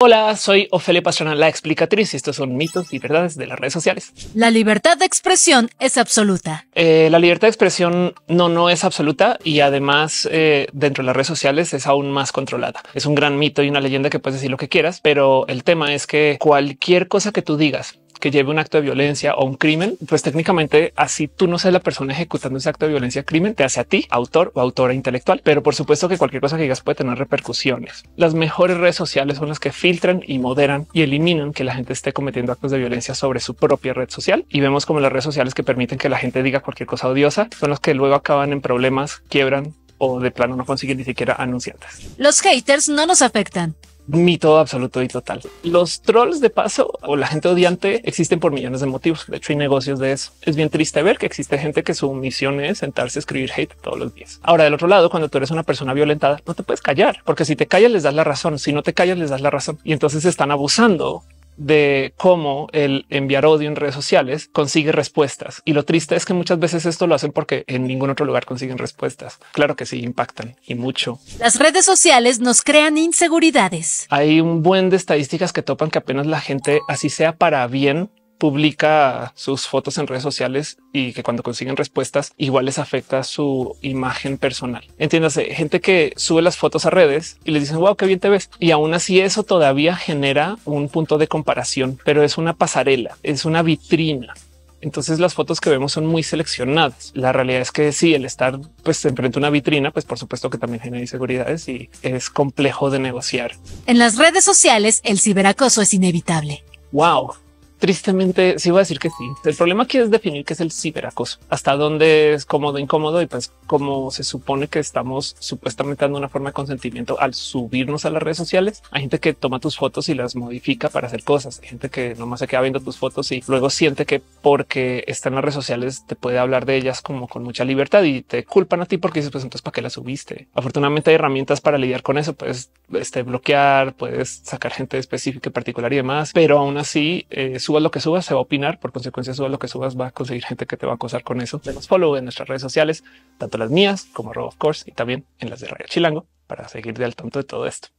Hola, soy Ofelia Pastrana, la explicatriz, y estos son mitos y verdades de las redes sociales. La libertad de expresión es absoluta. Eh, la libertad de expresión no, no es absoluta y además eh, dentro de las redes sociales es aún más controlada. Es un gran mito y una leyenda que puedes decir lo que quieras, pero el tema es que cualquier cosa que tú digas, que lleve un acto de violencia o un crimen, pues técnicamente así tú no seas la persona ejecutando ese acto de violencia, crimen, te hace a ti, autor o autora intelectual. Pero por supuesto que cualquier cosa que digas puede tener repercusiones. Las mejores redes sociales son las que filtran y moderan y eliminan que la gente esté cometiendo actos de violencia sobre su propia red social. Y vemos como las redes sociales que permiten que la gente diga cualquier cosa odiosa son las que luego acaban en problemas, quiebran o de plano no consiguen ni siquiera anunciarlas. Los haters no nos afectan. Mito absoluto y total. Los trolls de paso o la gente odiante existen por millones de motivos. De hecho, hay negocios de eso. Es bien triste ver que existe gente que su misión es sentarse a escribir hate todos los días. Ahora, del otro lado, cuando tú eres una persona violentada, no te puedes callar, porque si te callas les das la razón. Si no te callas les das la razón. Y entonces están abusando de cómo el enviar odio en redes sociales consigue respuestas. Y lo triste es que muchas veces esto lo hacen porque en ningún otro lugar consiguen respuestas. Claro que sí, impactan y mucho. Las redes sociales nos crean inseguridades. Hay un buen de estadísticas que topan que apenas la gente, así sea para bien, publica sus fotos en redes sociales y que cuando consiguen respuestas igual les afecta su imagen personal. Entiéndase, gente que sube las fotos a redes y les dicen, wow, qué bien te ves. Y aún así eso todavía genera un punto de comparación, pero es una pasarela, es una vitrina. Entonces las fotos que vemos son muy seleccionadas. La realidad es que sí, el estar pues enfrente a una vitrina, pues por supuesto que también genera inseguridades y es complejo de negociar. En las redes sociales el ciberacoso es inevitable. Wow, Tristemente, sí voy a decir que sí. El problema aquí es definir qué es el ciberacoso, hasta dónde es cómodo, incómodo y pues como se supone que estamos supuestamente dando una forma de consentimiento al subirnos a las redes sociales. Hay gente que toma tus fotos y las modifica para hacer cosas. gente que nomás se queda viendo tus fotos y luego siente que porque está en las redes sociales te puede hablar de ellas como con mucha libertad y te culpan a ti porque dices, pues entonces para qué las subiste. Afortunadamente hay herramientas para lidiar con eso. Puedes este, bloquear, puedes sacar gente específica y particular y demás, pero aún así es eh, subas lo que subas, se va a opinar. Por consecuencia, subas lo que subas, va a conseguir gente que te va a acosar con eso. los follow en nuestras redes sociales, tanto las mías como Rob of y también en las de Radio Chilango para seguir de al tanto de todo esto.